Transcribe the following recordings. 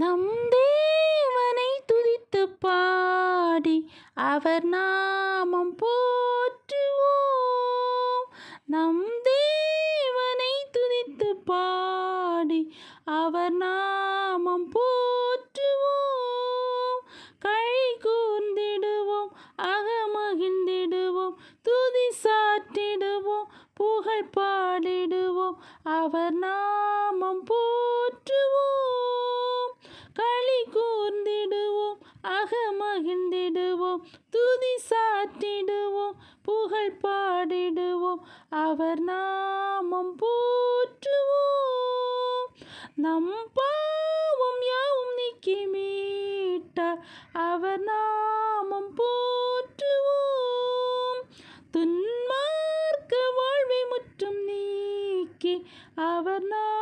நம் தேவனை துதித்து பாடி அவர் நாமம் போற்றுவோம் நம் தேவனை துதித்து பாடி அவர் நாமம் போற்றுவோம் கை கூர்ந்திடுவோம் அகமகிழ்ந்திடுவோம் துதி சாற்றிடுவோம் புகழ் பாடிடுவோம் அவர் நாமம் போ சாற்றிடுவோம் புகழ் பாடிடுவோம் அவர் நாமம் போற்றுவோம் நம் பாவம் யாவும் நீக்கி மீட்டார் அவர் நாமம் போற்றுவோம் துன்மார்க்க வாழ்வை முற்றும் நீக்கி அவர் நாம்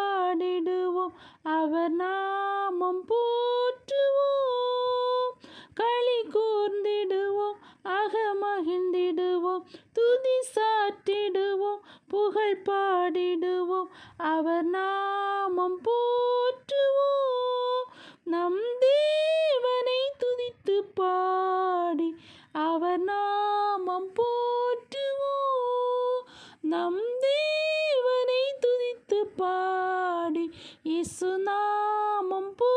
பாடிடுவோம் அவர் நாமம் போற்றுவோம் களி கூர்ந்திடுவோம் அகமகிழ்ந்திடுவோம் துதி சாற்றிடுவோம் புகழ் பாடிடுவோம் அவர் நாமம் போற்றுவோம் நம் தேவனை துதித்து பாடி அவர் நாமம் போற்றுவோம் நம் 이스나 몸부